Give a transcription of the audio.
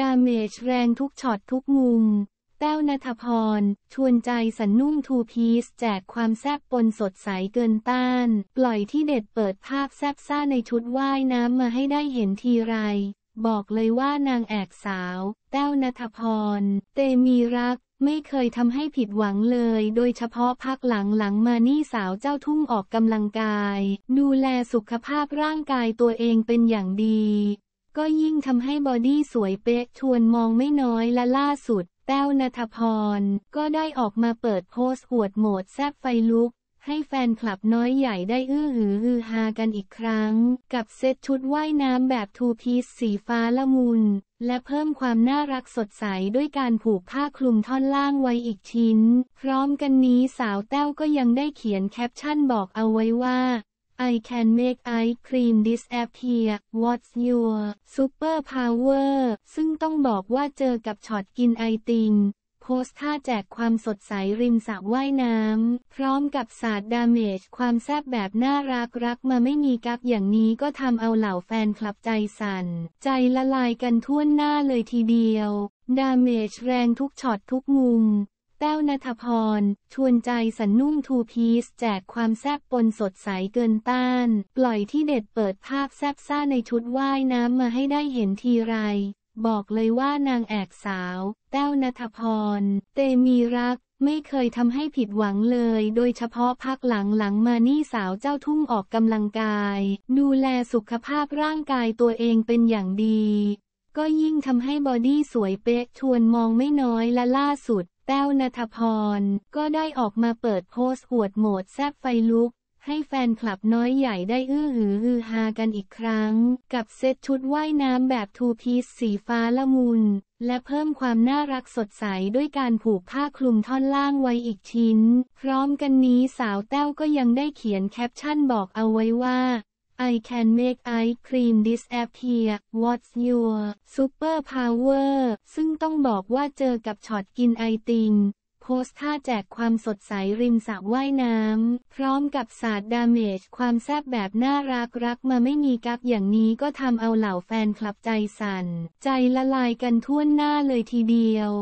ดาเมจแรงทุกช็อตทุกมุมแต้วนัทพร ชวนใจสันนุ่มทูพีสแจกความแซบปนสดใสเกินต้าน ปล่อยที่เด็ดเปิดภาพแซบซ่าในชุดว่ายน้ำมาให้ได้เห็นทีไร บอกเลยว่านางแอกสาว แต้วนัทพร เตมีรัก ไม่เคยทำให้ผิดหวังเลย โดยเฉพาะพักหลังหลังมานี่สาวเจ้าทุ่งออกกำลังกาย ดูแลสุขภาพร่างกายตัวเองเป็นอย่างดีก็ยิ่งทำให้บอดี้สวยเป๊ะชวนมองไม่น้อยและล่าสุด แต้วนัทพร ก็ได้ออกมาเปิดโพสต์อวดโหมดแซบไฟลุก ให้แฟนคลับน้อยใหญ่ได้อื้อหือฮือฮากันอีกครั้ง กับเซ็ตชุดว่ายน้ำแบบทูพีซสีฟ้าละมุนและเพิ่มความน่ารักสดใสด้วยการผูกผ้าคลุมท่อนล่างไว้อีกชิ้น พร้อมกันนี้สาวแต้วก็ยังได้เขียนแคปชั่นบอกเอาไว้ว่า I can make ice cream disappear What's your super power ซึ่งต้องบอกว่าเจอกับช็อตกินไอติมโพสท่าแจกความสดใสริมสระว่ายน้ำพร้อมกับศาสตร์ดาเมจความแซบแบบน่ารักรักมาไม่มีกักอย่างนี้ก็ทำเอาเหล่าแฟนคลับใจสัน่น ใจละลายกันท่วนหน้าเลยทีเดียว ดาเมจแรงทุกช็อตทุกมุมแต้วนัทพร ชวนใจสันนุ่มทูพีสแจกความแซ่บปนสดใสเกินต้าน ปล่อยที่เด็ดเปิดภาพแซ่บซ่าในชุดว่ายน้ำมาให้ได้เห็นทีไร บอกเลยว่านางแอกสาว แต้วนัทพร เตมีรัก ไม่เคยทำให้ผิดหวังเลย โดยเฉพาะพักหลังหลังมานี่สาวเจ้าทุ่งออกกำลังกาย ดูแลสุขภาพร่างกายตัวเองเป็นอย่างดีก็ยิ่งทำให้บอดี้สวยเป๊ะชวนมองไม่น้อยและล่าสุดแต้วนัทพร ก็ได้ออกมาเปิดโพสต์อวดโหมดแซบไฟลุก ให้แฟนคลับน้อยใหญ่ได้อื้อหือฮือฮากันอีกครั้ง กับเซ็ตชุดว่ายน้ำแบบทูพีซสีฟ้าละมุนและเพิ่มความน่ารักสดใสด้วยการผูกผ้าคลุมท่อนล่างไว้อีกชิ้น พร้อมกันนี้สาวแต้วก็ยังได้เขียนแคปชั่นบอกเอาไว้ว่า I can make ice cream disappear What's your super power ซึ่งต้องบอกว่าเจอกับช็อตกินไอติมโพสท่าแจกความสดใสริมสระว่ายน้ำพร้อมกับศาสตร์ดาเมจความแซบแบบน่ารักรักมาไม่มีกักอย่างนี้ก็ทำเอาเหล่าแฟนคลับใจสั่นใจละลายกันท่วนหน้าเลยทีเดียว